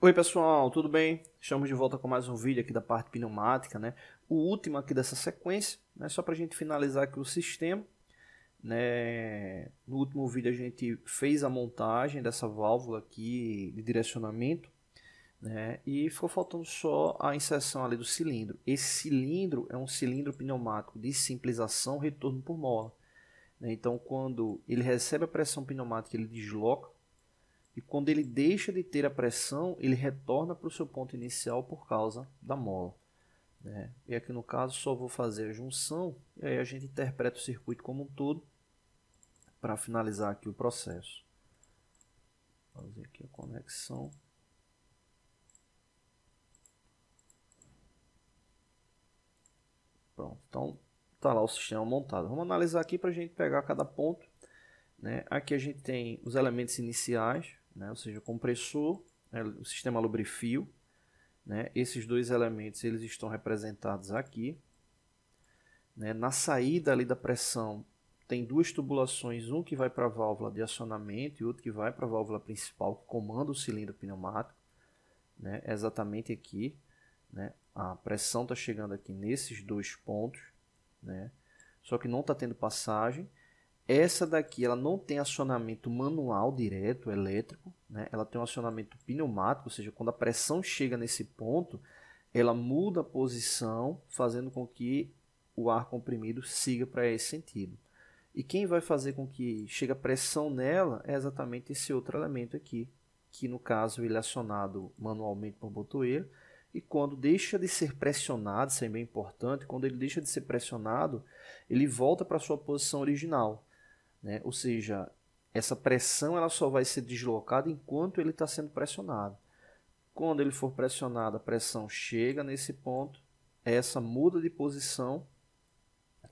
Oi pessoal, tudo bem? Estamos de volta com mais um vídeo aqui da parte pneumática, né? O último aqui dessa sequência, né? Só para a gente finalizar aqui o sistema, né? No último vídeo a gente fez a montagem dessa válvula aqui de direcionamento, né? E ficou faltando só a inserção ali do cilindro. Esse cilindro é um cilindro pneumático de simplização retorno por mola. Né? Então quando ele recebe a pressão pneumática ele desloca e quando ele deixa de ter a pressão, ele retorna para o seu ponto inicial por causa da mola. Né? E aqui no caso só vou fazer a junção e aí a gente interpreta o circuito como um todo para finalizar aqui o processo. Fazer aqui a conexão. Pronto, então está lá o sistema montado. Vamos analisar aqui para a gente pegar cada ponto. Né? Aqui a gente tem os elementos iniciais, né? ou seja, compressor, né? o sistema lubrifio. Né? Esses dois elementos eles estão representados aqui. Né? Na saída ali da pressão tem duas tubulações, um que vai para a válvula de acionamento e outro que vai para a válvula principal, que comanda o cilindro pneumático, né? exatamente aqui. Né? A pressão está chegando aqui nesses dois pontos, né? só que não está tendo passagem. Essa daqui ela não tem acionamento manual direto, elétrico, né? ela tem um acionamento pneumático, ou seja, quando a pressão chega nesse ponto, ela muda a posição, fazendo com que o ar comprimido siga para esse sentido. E quem vai fazer com que chegue a pressão nela é exatamente esse outro elemento aqui, que no caso ele é acionado manualmente por botão e quando deixa de ser pressionado, isso é bem importante, quando ele deixa de ser pressionado, ele volta para a sua posição original, né? Ou seja, essa pressão ela só vai ser deslocada enquanto ele está sendo pressionado. Quando ele for pressionado, a pressão chega nesse ponto, essa muda de posição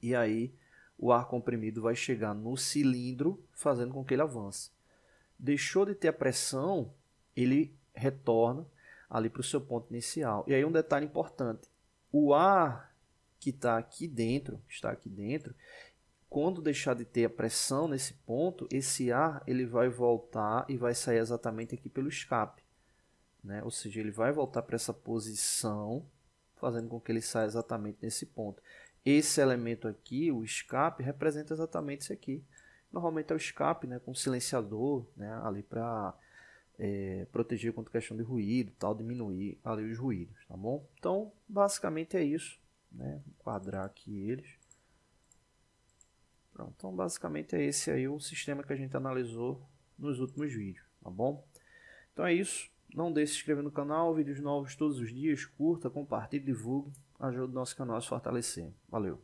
e aí o ar comprimido vai chegar no cilindro, fazendo com que ele avance. Deixou de ter a pressão, ele retorna ali para o seu ponto inicial. E aí um detalhe importante: o ar que está aqui dentro, está aqui dentro, quando deixar de ter a pressão nesse ponto, esse ar ele vai voltar e vai sair exatamente aqui pelo escape. Né? Ou seja, ele vai voltar para essa posição, fazendo com que ele saia exatamente nesse ponto. Esse elemento aqui, o escape, representa exatamente isso aqui. Normalmente é o escape né, com silenciador, né, ali para é, proteger contra questão de ruído, tal, diminuir ali os ruídos, tá bom? Então, basicamente é isso. Né? Vou quadrar aqui eles. Pronto, então basicamente é esse aí o sistema que a gente analisou nos últimos vídeos, tá bom? Então é isso, não deixe de se inscrever no canal, vídeos novos todos os dias, curta, compartilhe, divulgue, Ajuda o nosso canal a se fortalecer. Valeu!